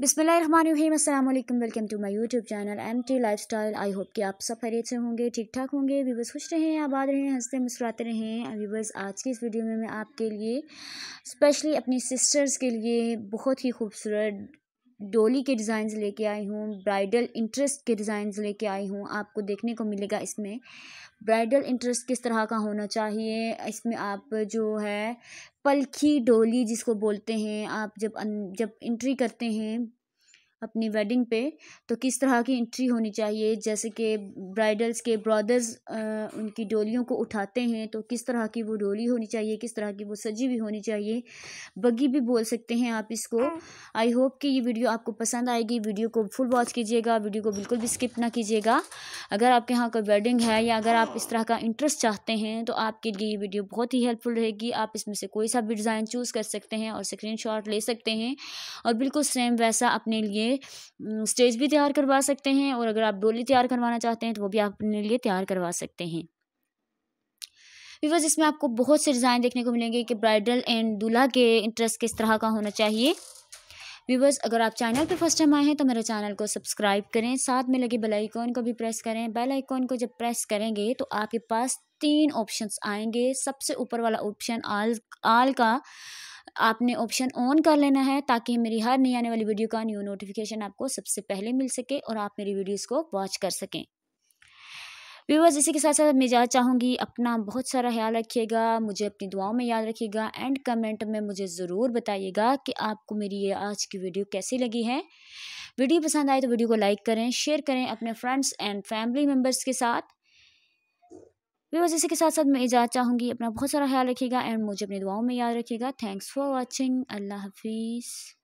बिसमीम welcome to my YouTube channel M T lifestyle I hope कि आप सब खरीद से होंगे ठीक ठाक होंगे व्यूवर्स खुश रहें आबाद रहें हंसते मुस्कुराते रहें व्यूवर्स आज की इस वीडियो में मैं आपके लिए स्पेशली अपनी सिस्टर्स के लिए बहुत ही खूबसूरत डोली के डिज़ाइंस लेके आई हूँ ब्राइडल इंटरेस्ट के डिज़ाइंस लेके आई हूँ आपको देखने को मिलेगा इसमें ब्राइडल इंटरेस्ट किस तरह का होना चाहिए इसमें आप जो है पलखी डोली जिसको बोलते हैं आप जब जब इंट्री करते हैं अपनी वेडिंग पे तो किस तरह की एंट्री होनी चाहिए जैसे कि ब्राइडल्स के ब्रदर्स उनकी डोलियों को उठाते हैं तो किस तरह की वो डोली होनी चाहिए किस तरह की वो सजी भी होनी चाहिए बगी भी बोल सकते हैं आप इसको आई हाँ। होप कि ये वीडियो आपको पसंद आएगी वीडियो को फुल वॉच कीजिएगा वीडियो को बिल्कुल भी स्किप ना कीजिएगा अगर आपके यहाँ कोई वेडिंग है या अगर आप इस हाँ। तरह का इंटरेस्ट चाहते हैं तो आपके लिए ये वीडियो बहुत ही हेल्पफुल रहेगी आप इसमें से कोई सा भी डिज़ाइन चूज़ कर सकते हैं और स्क्रीन ले सकते हैं और बिल्कुल सेम वैसा अपने लिए स्टेज भी तैयार करवा सकते हैं और अगर आप डोली तैयार करवाना चाहते हैं तो वो भी आप अपने लिए तैयार करवा सकते हैं बिकॉज इसमें आपको बहुत से डिज़ाइन देखने को मिलेंगे कि ब्राइडल एंड दूल्हा के इंटरेस्ट किस तरह का होना चाहिए व्यूवर्स अगर आप चैनल पे फर्स्ट टाइम आए हैं तो मेरे चैनल को सब्सक्राइब करें साथ में लगे बेल आइकॉन को भी प्रेस करें बेल आइकॉन को जब प्रेस करेंगे तो आपके पास तीन ऑप्शंस आएंगे सबसे ऊपर वाला ऑप्शन आल आल का आपने ऑप्शन ऑन कर लेना है ताकि मेरी हर नई आने वाली वीडियो का न्यू नोटिफिकेशन आपको सबसे पहले मिल सके और आप मेरी वीडियोज़ को वॉच कर सकें व्यूवर्स इसी के साथ साथ मैं जाना चाहूँगी अपना बहुत सारा ख्याल रखिएगा मुझे अपनी दुआओं में याद रखिएगा एंड कमेंट में मुझे ज़रूर बताइएगा कि आपको मेरी ये आज की वीडियो कैसी लगी है वीडियो पसंद आए तो वीडियो को लाइक करें शेयर करें अपने फ्रेंड्स एंड फैमिली मेम्बर्स के साथ व्यूवर्स इसी के साथ साथ मैं इजाज़ चाहूँगी अपना बहुत सारा ख्याल रखिएगा एंड मुझे अपनी दुआओं में याद रखिएगा थैंक्स फॉर वॉचिंग अल्लाह हाफिज़